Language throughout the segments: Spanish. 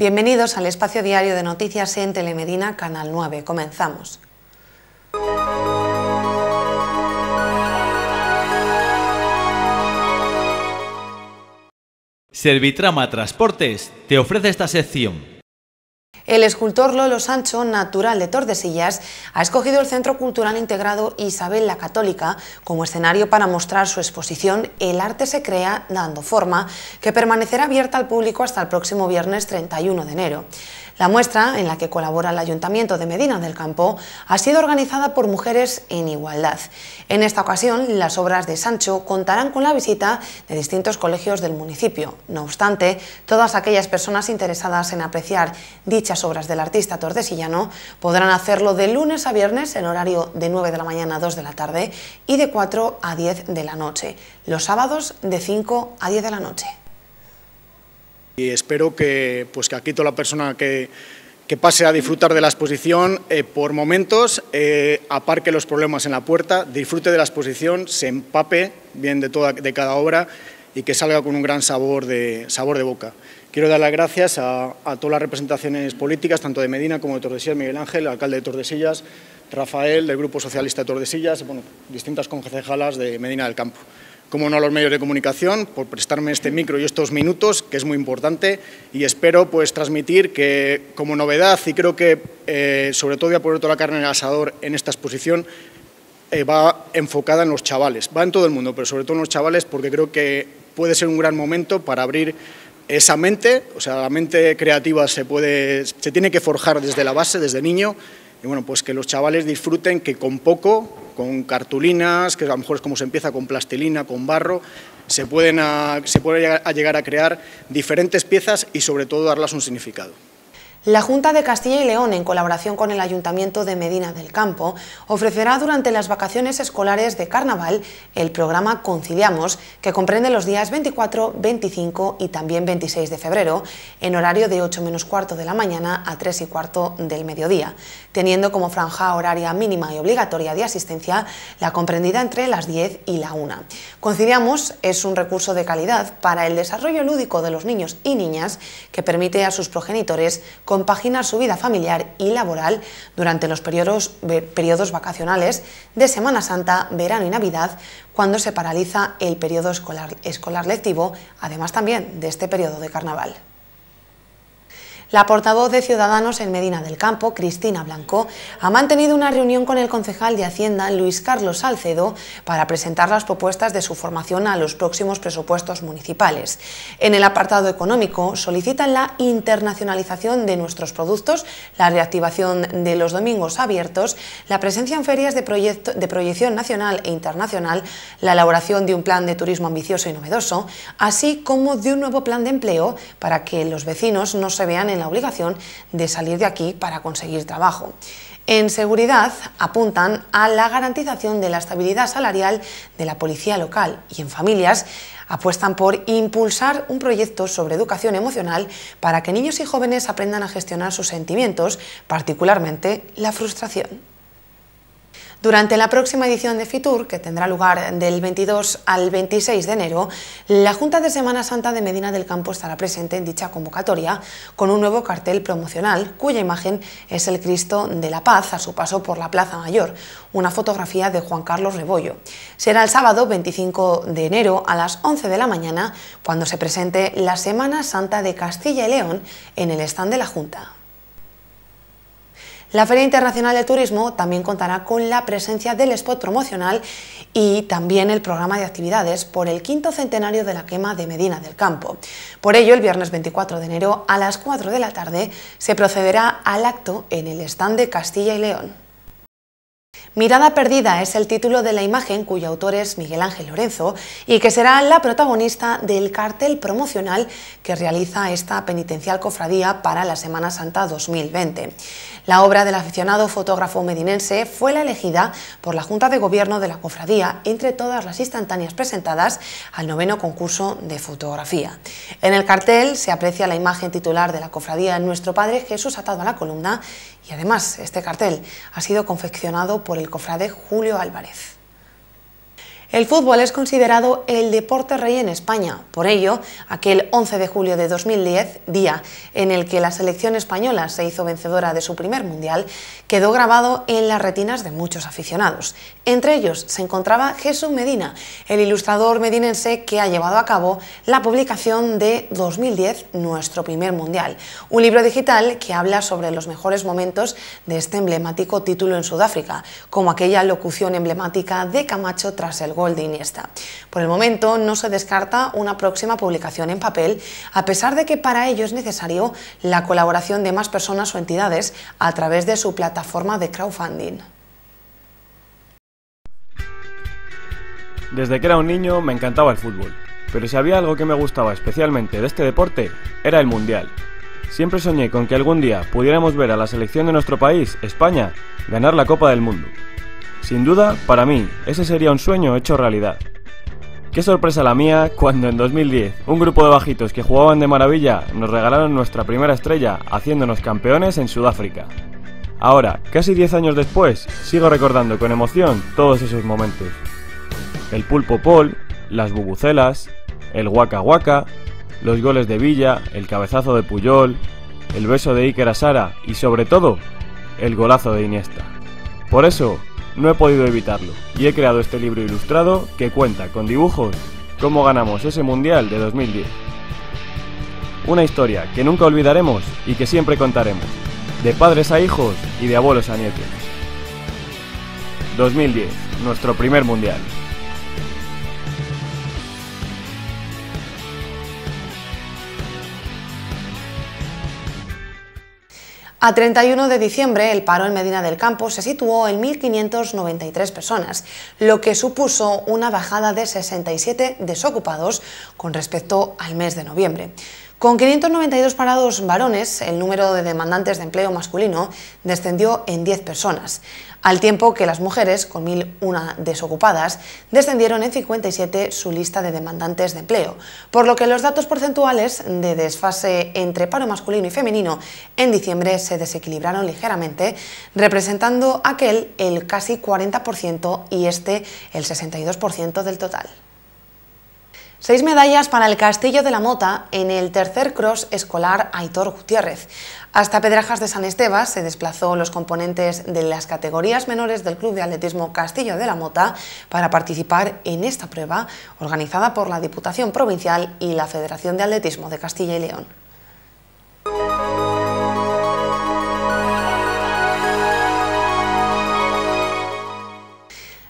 Bienvenidos al espacio diario de noticias en Telemedina, Canal 9. Comenzamos. Servitrama Transportes te ofrece esta sección. El escultor Lolo Sancho, natural de Tordesillas, ha escogido el Centro Cultural Integrado Isabel la Católica como escenario para mostrar su exposición El arte se crea dando forma, que permanecerá abierta al público hasta el próximo viernes 31 de enero. La muestra, en la que colabora el Ayuntamiento de Medina del Campo, ha sido organizada por Mujeres en Igualdad. En esta ocasión, las obras de Sancho contarán con la visita de distintos colegios del municipio. No obstante, todas aquellas personas interesadas en apreciar dichas obras del artista tordesillano podrán hacerlo de lunes a viernes en horario de 9 de la mañana a 2 de la tarde y de 4 a 10 de la noche, los sábados de 5 a 10 de la noche. Y espero que, pues, que aquí toda la persona que, pase a disfrutar de la exposición eh, por momentos, eh, aparque los problemas en la puerta, disfrute de la exposición, se empape bien de, toda, cada obra y que salga con un gran sabor de, sabor de boca. Quiero dar las gracias a, todas las representaciones políticas, tanto de Medina como de Tordesillas, Miguel Ángel, alcalde de Tordesillas, Rafael, del Grupo Socialista de Tordesillas, distintas concejalas de Medina del Campo como no a los medios de comunicación, por prestarme este micro y estos minutos, que es muy importante, y espero pues transmitir que como novedad, y creo que eh, sobre todo voy a poner toda la carne en el asador en esta exposición, eh, va enfocada en los chavales, va en todo el mundo, pero sobre todo en los chavales, porque creo que puede ser un gran momento para abrir esa mente, o sea, la mente creativa se, puede, se tiene que forjar desde la base, desde niño, y bueno, pues que los chavales disfruten que con poco, con cartulinas, que a lo mejor es como se empieza con plastilina, con barro, se pueden se puede llegar a crear diferentes piezas y sobre todo darlas un significado. La Junta de Castilla y León, en colaboración con el Ayuntamiento de Medina del Campo, ofrecerá durante las vacaciones escolares de Carnaval el programa Conciliamos, que comprende los días 24, 25 y también 26 de febrero, en horario de 8 menos cuarto de la mañana a 3 y cuarto del mediodía, teniendo como franja horaria mínima y obligatoria de asistencia la comprendida entre las 10 y la 1. Conciliamos es un recurso de calidad para el desarrollo lúdico de los niños y niñas que permite a sus progenitores compaginar su vida familiar y laboral durante los periodos, vacacionales de Semana Santa, verano y Navidad, cuando se paraliza el periodo escolar lectivo, además también de este periodo de carnaval. La portavoz de Ciudadanos en Medina del Campo, Cristina Blanco, ha mantenido una reunión con el concejal de Hacienda, Luis Carlos Salcedo, para presentar las propuestas de su formación a los próximos presupuestos municipales. En el apartado económico solicitan la internacionalización de nuestros productos, la reactivación de los domingos abiertos, la presencia en ferias de, de proyección nacional e internacional, la elaboración de un plan de turismo ambicioso y novedoso, así como de un nuevo plan de empleo para que los vecinos no se vean en la obligación de salir de aquí para conseguir trabajo. En seguridad apuntan a la garantización de la estabilidad salarial de la policía local y en familias apuestan por impulsar un proyecto sobre educación emocional para que niños y jóvenes aprendan a gestionar sus sentimientos, particularmente la frustración. Durante la próxima edición de FITUR, que tendrá lugar del 22 al 26 de enero, la Junta de Semana Santa de Medina del Campo estará presente en dicha convocatoria con un nuevo cartel promocional, cuya imagen es el Cristo de la Paz a su paso por la Plaza Mayor, una fotografía de Juan Carlos Rebollo. Será el sábado 25 de enero a las 11 de la mañana cuando se presente la Semana Santa de Castilla y León en el stand de la Junta. La Feria Internacional de Turismo también contará con la presencia del spot promocional y también el programa de actividades por el quinto centenario de la quema de Medina del Campo. Por ello, el viernes 24 de enero a las 4 de la tarde se procederá al acto en el stand de Castilla y León. Mirada perdida es el título de la imagen cuyo autor es Miguel Ángel Lorenzo y que será la protagonista del cartel promocional que realiza esta penitencial cofradía para la Semana Santa 2020. La obra del aficionado fotógrafo medinense fue la elegida por la Junta de Gobierno de la cofradía entre todas las instantáneas presentadas al noveno concurso de fotografía. En el cartel se aprecia la imagen titular de la cofradía Nuestro Padre Jesús atado a la columna y además, este cartel ha sido confeccionado por el cofrade Julio Álvarez. El fútbol es considerado el deporte rey en España. Por ello, aquel 11 de julio de 2010, día en el que la selección española se hizo vencedora de su primer mundial, quedó grabado en las retinas de muchos aficionados. Entre ellos se encontraba Jesús Medina, el ilustrador medinense que ha llevado a cabo la publicación de 2010, nuestro primer mundial, un libro digital que habla sobre los mejores momentos de este emblemático título en Sudáfrica, como aquella locución emblemática de Camacho tras el gol de Iniesta. Por el momento no se descarta una próxima publicación en papel, a pesar de que para ello es necesario la colaboración de más personas o entidades a través de su plataforma de crowdfunding. Desde que era un niño me encantaba el fútbol, pero si había algo que me gustaba especialmente de este deporte, era el Mundial. Siempre soñé con que algún día pudiéramos ver a la selección de nuestro país, España, ganar la Copa del Mundo. Sin duda, para mí, ese sería un sueño hecho realidad. Qué sorpresa la mía cuando en 2010 un grupo de bajitos que jugaban de maravilla nos regalaron nuestra primera estrella, haciéndonos campeones en Sudáfrica. Ahora, casi 10 años después, sigo recordando con emoción todos esos momentos. El pulpo Paul, las bubucelas, el guaca guaca los goles de Villa, el cabezazo de Puyol, el beso de Iker Sara y sobre todo, el golazo de Iniesta. Por eso, no he podido evitarlo y he creado este libro ilustrado que cuenta con dibujos cómo ganamos ese Mundial de 2010. Una historia que nunca olvidaremos y que siempre contaremos, de padres a hijos y de abuelos a nietos. 2010, nuestro primer Mundial. A 31 de diciembre, el paro en Medina del Campo se situó en 1.593 personas, lo que supuso una bajada de 67 desocupados con respecto al mes de noviembre. Con 592 parados varones, el número de demandantes de empleo masculino descendió en 10 personas, al tiempo que las mujeres, con 1.001 desocupadas, descendieron en 57 su lista de demandantes de empleo, por lo que los datos porcentuales de desfase entre paro masculino y femenino en diciembre se desequilibraron ligeramente, representando aquel el casi 40% y este el 62% del total. Seis medallas para el Castillo de la Mota en el tercer cross escolar Aitor Gutiérrez. Hasta Pedrajas de San Esteban se desplazó los componentes de las categorías menores del Club de Atletismo Castillo de la Mota para participar en esta prueba organizada por la Diputación Provincial y la Federación de Atletismo de Castilla y León.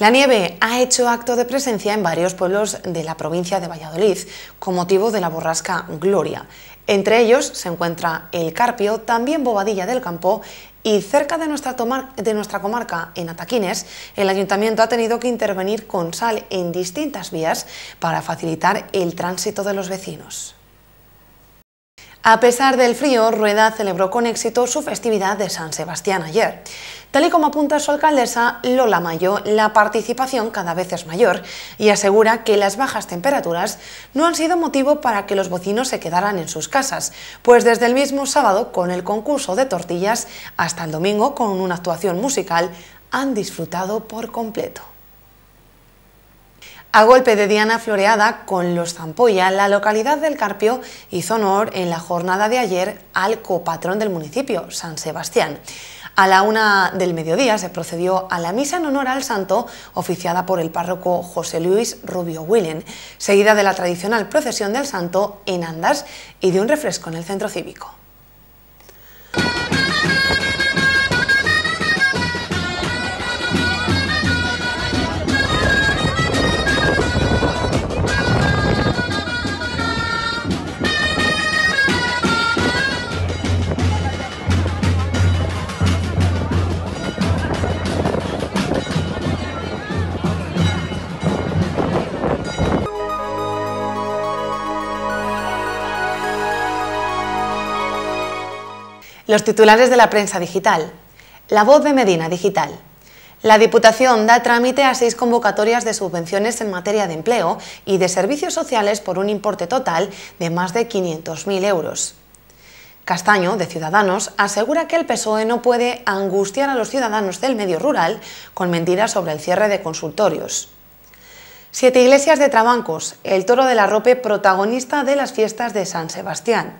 La nieve ha hecho acto de presencia en varios pueblos de la provincia de Valladolid con motivo de la borrasca Gloria. Entre ellos se encuentra El Carpio, también Bobadilla del Campo y cerca de nuestra, de nuestra comarca, en Ataquines, el ayuntamiento ha tenido que intervenir con sal en distintas vías para facilitar el tránsito de los vecinos. A pesar del frío, Rueda celebró con éxito su festividad de San Sebastián ayer. Tal y como apunta su alcaldesa Lola Mayo, la participación cada vez es mayor y asegura que las bajas temperaturas no han sido motivo para que los bocinos se quedaran en sus casas, pues desde el mismo sábado con el concurso de tortillas hasta el domingo con una actuación musical han disfrutado por completo. A golpe de diana floreada con los Zampoya, la localidad del Carpio hizo honor en la jornada de ayer al copatrón del municipio, San Sebastián. A la una del mediodía se procedió a la misa en honor al santo oficiada por el párroco José Luis Rubio Willen, seguida de la tradicional procesión del santo en andas y de un refresco en el centro cívico. Los titulares de la prensa digital. La voz de Medina Digital. La Diputación da trámite a seis convocatorias de subvenciones en materia de empleo y de servicios sociales por un importe total de más de 500.000 euros. Castaño, de Ciudadanos, asegura que el PSOE no puede angustiar a los ciudadanos del medio rural con mentiras sobre el cierre de consultorios. Siete iglesias de Trabancos, el toro de la rope protagonista de las fiestas de San Sebastián.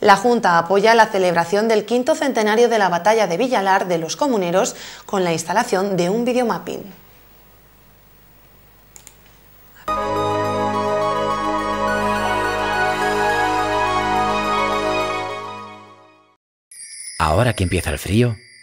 La Junta apoya la celebración del quinto centenario de la batalla de Villalar de los Comuneros con la instalación de un videomapping. Ahora que empieza el frío,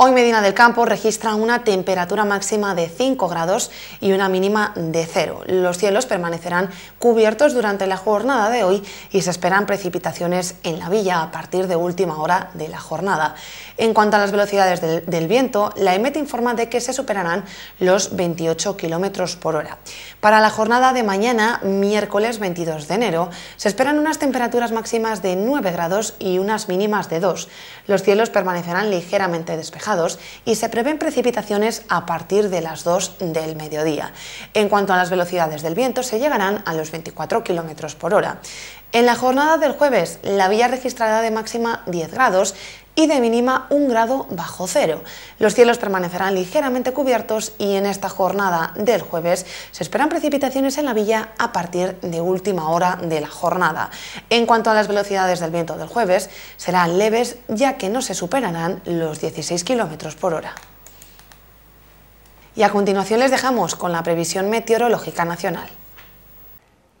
Hoy Medina del Campo registra una temperatura máxima de 5 grados y una mínima de 0. Los cielos permanecerán cubiertos durante la jornada de hoy y se esperan precipitaciones en la villa a partir de última hora de la jornada. En cuanto a las velocidades del, viento, la EMET informa de que se superarán los 28 km por hora. Para la jornada de mañana, miércoles 22 de enero, se esperan unas temperaturas máximas de 9 grados y unas mínimas de 2. Los cielos permanecerán ligeramente despejados y se prevén precipitaciones a partir de las 2 del mediodía. En cuanto a las velocidades del viento, se llegarán a los 24 km por hora. En la jornada del jueves, la villa registrará de máxima 10 grados y de mínima un grado bajo cero. Los cielos permanecerán ligeramente cubiertos y en esta jornada del jueves se esperan precipitaciones en la villa a partir de última hora de la jornada. En cuanto a las velocidades del viento del jueves, serán leves ya que no se superarán los 16 km por hora. Y a continuación les dejamos con la previsión meteorológica nacional.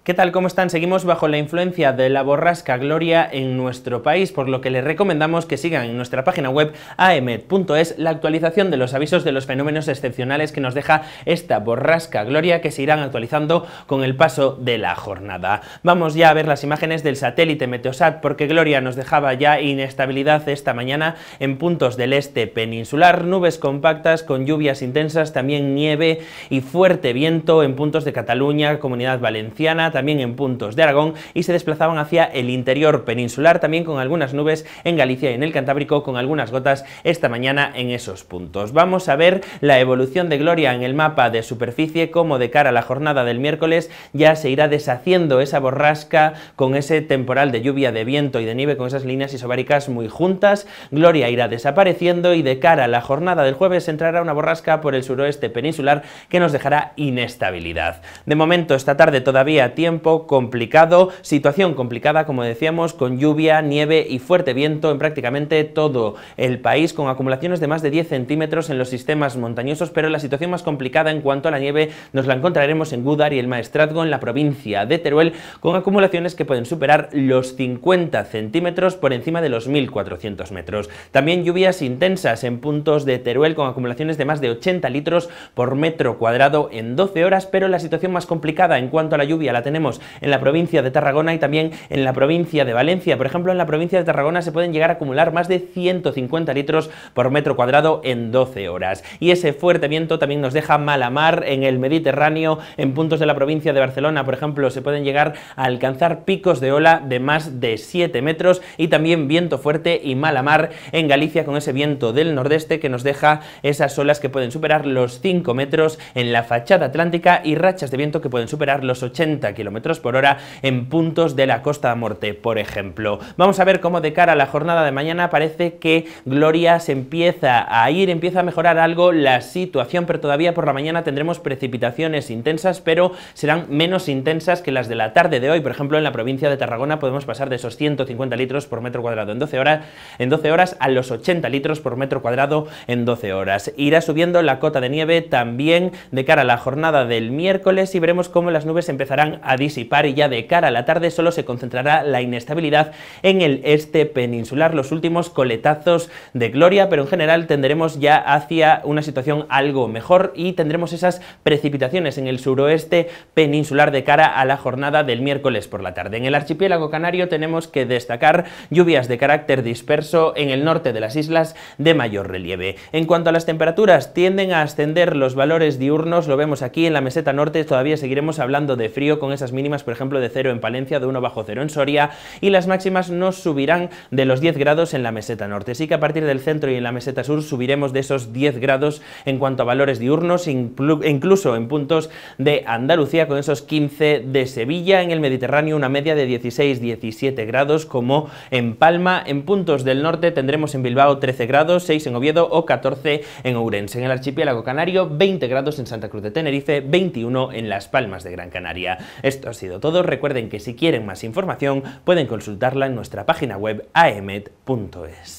¿Qué tal? ¿Cómo están? Seguimos bajo la influencia de la borrasca Gloria en nuestro país, por lo que les recomendamos que sigan en nuestra página web aemet.es la actualización de los avisos de los fenómenos excepcionales que nos deja esta borrasca Gloria que se irán actualizando con el paso de la jornada. Vamos ya a ver las imágenes del satélite Meteosat porque Gloria nos dejaba ya inestabilidad esta mañana en puntos del este peninsular, nubes compactas con lluvias intensas, también nieve y fuerte viento en puntos de Cataluña, Comunidad Valenciana, también en puntos de Aragón y se desplazaban hacia el interior peninsular también con algunas nubes en Galicia y en el Cantábrico con algunas gotas esta mañana en esos puntos. Vamos a ver la evolución de Gloria en el mapa de superficie como de cara a la jornada del miércoles ya se irá deshaciendo esa borrasca con ese temporal de lluvia, de viento y de nieve con esas líneas isobáricas muy juntas. Gloria irá desapareciendo y de cara a la jornada del jueves entrará una borrasca por el suroeste peninsular que nos dejará inestabilidad. De momento esta tarde todavía tiempo complicado, situación complicada como decíamos con lluvia, nieve y fuerte viento en prácticamente todo el país con acumulaciones de más de 10 centímetros en los sistemas montañosos, pero la situación más complicada en cuanto a la nieve nos la encontraremos en Gudar y el Maestrazgo en la provincia de Teruel con acumulaciones que pueden superar los 50 centímetros por encima de los 1400 metros. También lluvias intensas en puntos de Teruel con acumulaciones de más de 80 litros por metro cuadrado en 12 horas, pero la situación más complicada en cuanto a la lluvia la tenemos en la provincia de Tarragona y también en la provincia de Valencia. Por ejemplo, en la provincia de Tarragona se pueden llegar a acumular más de 150 litros por metro cuadrado en 12 horas. Y ese fuerte viento también nos deja mala mar en el Mediterráneo, en puntos de la provincia de Barcelona, por ejemplo, se pueden llegar a alcanzar picos de ola de más de 7 metros y también viento fuerte y mala mar en Galicia con ese viento del nordeste que nos deja esas olas que pueden superar los 5 metros en la fachada atlántica y rachas de viento que pueden superar los 80 kilómetros por hora en puntos de la Costa de Morte, por ejemplo. Vamos a ver cómo de cara a la jornada de mañana parece que Gloria se empieza a ir, empieza a mejorar algo la situación, pero todavía por la mañana tendremos precipitaciones intensas, pero serán menos intensas que las de la tarde de hoy. Por ejemplo, en la provincia de Tarragona podemos pasar de esos 150 litros por metro cuadrado en 12 horas, en 12 horas a los 80 litros por metro cuadrado en 12 horas. Irá subiendo la cota de nieve también de cara a la jornada del miércoles y veremos cómo las nubes empezarán a a disipar y ya de cara a la tarde solo se concentrará la inestabilidad en el este peninsular, los últimos coletazos de gloria, pero en general tendremos ya hacia una situación algo mejor y tendremos esas precipitaciones en el suroeste peninsular de cara a la jornada del miércoles por la tarde. En el archipiélago canario tenemos que destacar lluvias de carácter disperso en el norte de las islas de mayor relieve. En cuanto a las temperaturas, tienden a ascender los valores diurnos, lo vemos aquí en la meseta norte, todavía seguiremos hablando de frío con mínimas, por ejemplo, de 0 en Palencia, de 1 bajo 0 en Soria, y las máximas nos subirán de los 10 grados en la meseta norte. Sí que a partir del centro y en la meseta sur subiremos de esos 10 grados en cuanto a valores diurnos, incluso en puntos de Andalucía, con esos 15 de Sevilla, en el Mediterráneo una media de 16-17 grados, como en Palma, en puntos del norte tendremos en Bilbao 13 grados, 6 en Oviedo o 14 en Ourense. En el archipiélago canario, 20 grados en Santa Cruz de Tenerife, 21 en Las Palmas de Gran Canaria. Esto ha sido todo. Recuerden que si quieren más información pueden consultarla en nuestra página web aemet.es.